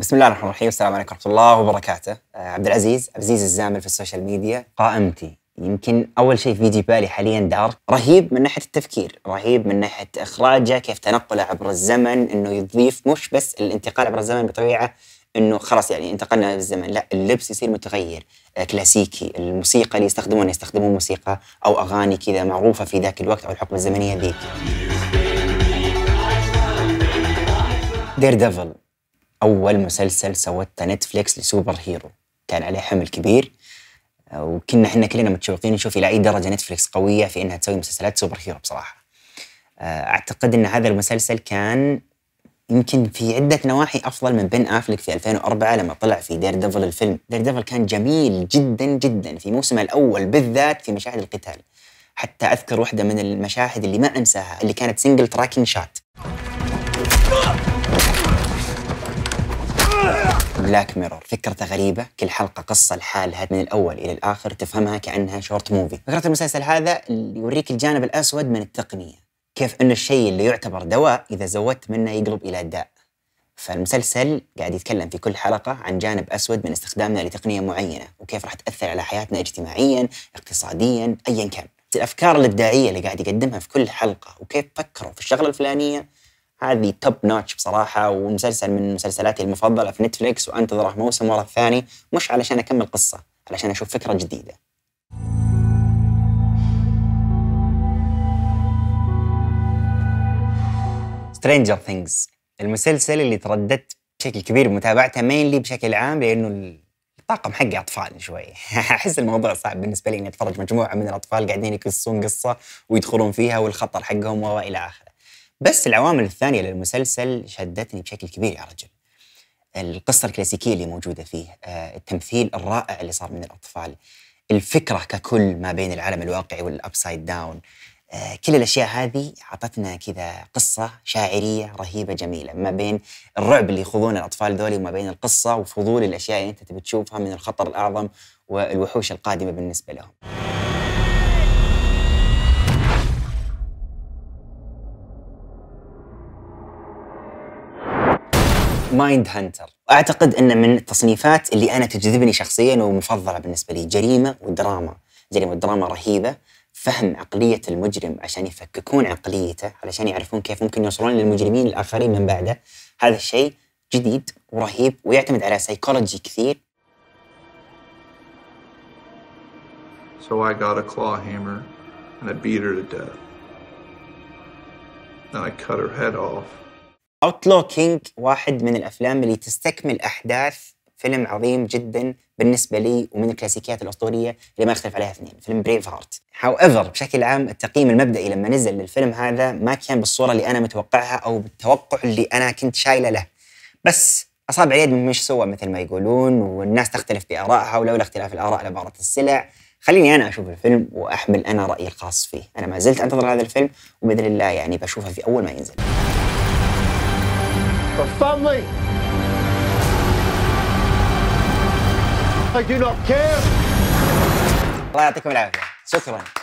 بسم الله الرحمن الرحيم السلام عليكم ورحمه الله وبركاته آه، عبد العزيز عزيز الزامل في السوشيال ميديا قائمتي يمكن اول شيء في يجي بالي حاليا دارك رهيب من ناحيه التفكير رهيب من ناحيه اخراجه كيف تنقله عبر الزمن انه يضيف مش بس الانتقال عبر الزمن بطبيعه انه خلاص يعني انتقلنا بالزمن لا اللبس يصير متغير آه، كلاسيكي الموسيقى اللي يستخدمونها يستخدمون موسيقى او اغاني كذا معروفه في ذاك الوقت او الحقبه الزمنيه ذيك دير ديفل أول مسلسل سوته نتفليكس لسوبر هيرو كان عليه حمل كبير وكنا احنا كلنا متشوقين نشوف الى اي درجه نتفلكس قويه في انها تسوي مسلسلات سوبر هيرو بصراحه. آه، اعتقد ان هذا المسلسل كان يمكن في عده نواحي افضل من بن افلك في 2004 لما طلع في دير ديفل الفيلم، دير ديفل كان جميل جدا جدا في موسم الاول بالذات في مشاهد القتال. حتى اذكر واحده من المشاهد اللي ما انساها اللي كانت سنجل تراكن شات. بلاك ميرور فكرته غريبة كل حلقة قصة لحالها من الأول إلى الآخر تفهمها كأنها شورت موفي فكرة المسلسل هذا يوريك الجانب الأسود من التقنية كيف أن الشيء اللي يعتبر دواء إذا زودت منه يقلب إلى داء فالمسلسل قاعد يتكلم في كل حلقة عن جانب أسود من استخدامنا لتقنية معينة وكيف راح تأثر على حياتنا اجتماعيا اقتصاديا أيا كان الأفكار الإبداعية اللي قاعد يقدمها في كل حلقة وكيف فكروا في الشغلة الفلانية هذه توب نوتش بصراحة ومسلسل من مسلسلاتي المفضلة في نتفليكس وأنتظره موسم ورا الثاني مش علشان أكمل قصة علشان أشوف فكرة جديدة سترينجر Things المسلسل اللي ترددت بشكل كبير بمتابعته مينلي بشكل عام لأنه الطاقم حقي اطفال شوي احس الموضوع صعب بالنسبه لي اني اتفرج مجموعه من الاطفال قاعدين يقصون قصه ويدخلون فيها والخطر حقهم والى اخره بس العوامل الثانيه للمسلسل شدتني بشكل كبير يا رجل القصه الكلاسيكيه اللي موجوده فيه آه، التمثيل الرائع اللي صار من الاطفال الفكره ككل ما بين العالم الواقعي والابسايد آه، داون كل الاشياء هذه اعطتنا كذا قصه شاعريه رهيبه جميله ما بين الرعب اللي يخوضون الاطفال ذولي وما بين القصه وفضول الاشياء اللي انت تبي تشوفها من الخطر الاعظم والوحوش القادمه بالنسبه لهم. مايند هانتر اعتقد انه من التصنيفات اللي انا تجذبني شخصيا ومفضله بالنسبه لي جريمه ودراما جريمه ودراما رهيبه فهم عقلية المجرم عشان يفككون عقليته علشان يعرفون كيف ممكن يوصلون للمجرمين الآخرين من بعده هذا الشيء جديد ورهيب ويعتمد على سيكولوجي كثير So I got a claw hammer and I beat her to death. Then I cut her head off اوتلو كينج واحد من الافلام اللي تستكمل احداث فيلم عظيم جدا بالنسبه لي ومن الكلاسيكيات الاسطوريه اللي ما يختلف عليها اثنين فيلم بريف هارت هاو ايفر بشكل عام التقييم المبدئي لما نزل للفيلم هذا ما كان بالصوره اللي انا متوقعها او بالتوقع اللي انا كنت شايله له بس اصابع من مش سوى مثل ما يقولون والناس تختلف بارائها ولولا اختلاف الاراء لبارت السلع خليني انا اشوف الفيلم واحمل انا رايي الخاص فيه انا ما زلت انتظر هذا الفيلم وباذن الله يعني بشوفه في اول ما ينزل for family. I do not care. لا So come on.